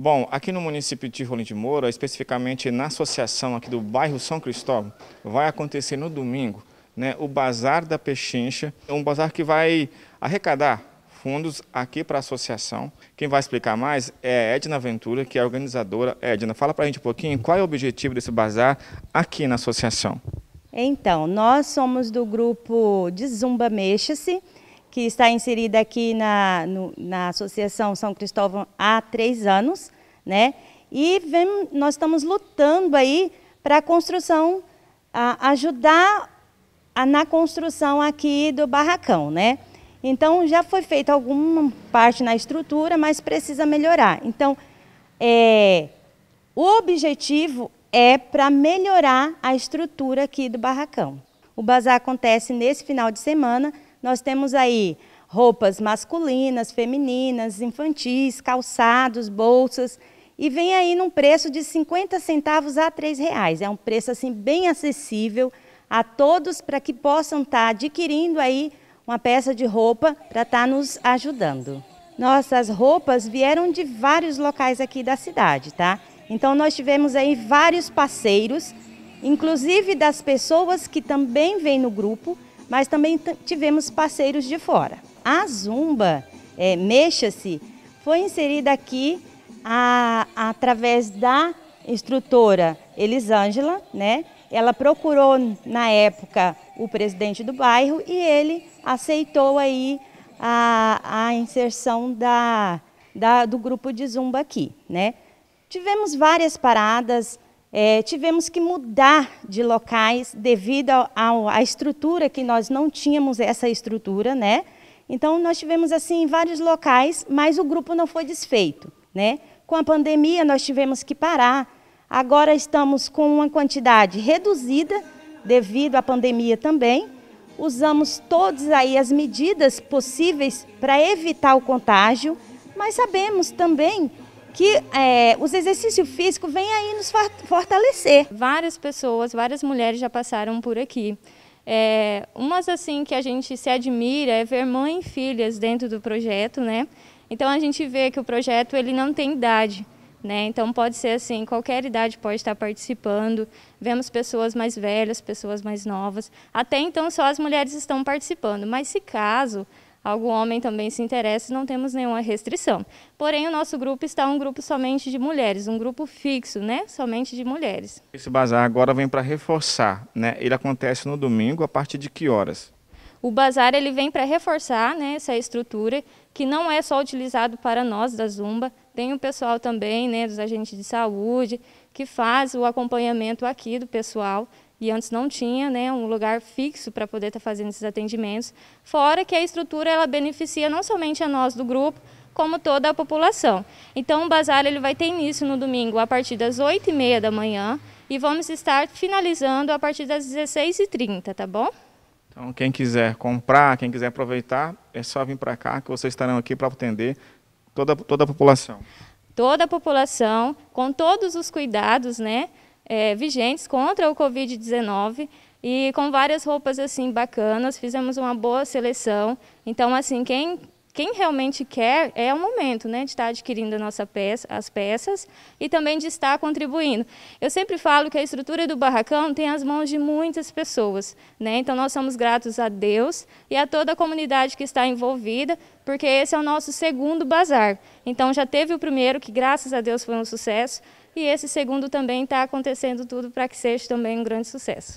Bom, aqui no município de Rolim de Moura, especificamente na associação aqui do bairro São Cristóvão, vai acontecer no domingo né, o Bazar da Pechincha, um bazar que vai arrecadar fundos aqui para a associação. Quem vai explicar mais é Edna Ventura, que é a organizadora. Edna, fala para a gente um pouquinho qual é o objetivo desse bazar aqui na associação. Então, nós somos do grupo de Zumba Mexe-se, que está inserida aqui na, no, na Associação São Cristóvão há três anos, né? E vem, nós estamos lutando aí para a construção, ajudar a, na construção aqui do barracão, né? Então, já foi feita alguma parte na estrutura, mas precisa melhorar. Então, é, o objetivo é para melhorar a estrutura aqui do barracão. O bazar acontece nesse final de semana, nós temos aí roupas masculinas, femininas, infantis, calçados, bolsas, e vem aí num preço de 50 centavos a 3 reais. É um preço assim bem acessível a todos para que possam estar tá adquirindo aí uma peça de roupa para estar tá nos ajudando. Nossas roupas vieram de vários locais aqui da cidade, tá? Então nós tivemos aí vários parceiros, inclusive das pessoas que também vêm no grupo mas também tivemos parceiros de fora. A Zumba é, Mexa-se foi inserida aqui a, a, através da instrutora Elisângela, né? Ela procurou na época o presidente do bairro e ele aceitou aí a, a inserção da, da, do grupo de zumba aqui, né? Tivemos várias paradas, é, tivemos que mudar de locais devido à estrutura que nós não tínhamos essa estrutura, né? Então nós tivemos assim vários locais, mas o grupo não foi desfeito, né? Com a pandemia nós tivemos que parar. Agora estamos com uma quantidade reduzida devido à pandemia também. Usamos todas aí as medidas possíveis para evitar o contágio, mas sabemos também que é, os exercícios físicos vêm aí nos fortalecer. Várias pessoas, várias mulheres já passaram por aqui. É, umas assim que a gente se admira é ver mãe e filhas dentro do projeto, né? Então a gente vê que o projeto ele não tem idade. Né? Então pode ser assim, qualquer idade pode estar participando. Vemos pessoas mais velhas, pessoas mais novas. Até então só as mulheres estão participando, mas se caso algum homem também se interessa, não temos nenhuma restrição. Porém, o nosso grupo está um grupo somente de mulheres, um grupo fixo, né? Somente de mulheres. Esse bazar agora vem para reforçar, né? Ele acontece no domingo a partir de que horas? O bazar ele vem para reforçar né, essa estrutura que não é só utilizado para nós da Zumba, tem o pessoal também né, dos agentes de saúde que faz o acompanhamento aqui do pessoal e antes não tinha né, um lugar fixo para poder estar tá fazendo esses atendimentos, fora que a estrutura ela beneficia não somente a nós do grupo, como toda a população. Então o bazar ele vai ter início no domingo a partir das 8h30 da manhã e vamos estar finalizando a partir das 16h30, tá bom? Então quem quiser comprar, quem quiser aproveitar, é só vir para cá que vocês estarão aqui para atender toda, toda a população. Toda a população, com todos os cuidados, né? é, vigentes contra o Covid-19 e com várias roupas assim bacanas, fizemos uma boa seleção. Então, assim, quem quem realmente quer é o momento né, de estar adquirindo a nossa peça, as peças e também de estar contribuindo. Eu sempre falo que a estrutura do barracão tem as mãos de muitas pessoas, né? então nós somos gratos a Deus e a toda a comunidade que está envolvida, porque esse é o nosso segundo bazar. Então já teve o primeiro, que graças a Deus foi um sucesso, e esse segundo também está acontecendo tudo para que seja também um grande sucesso.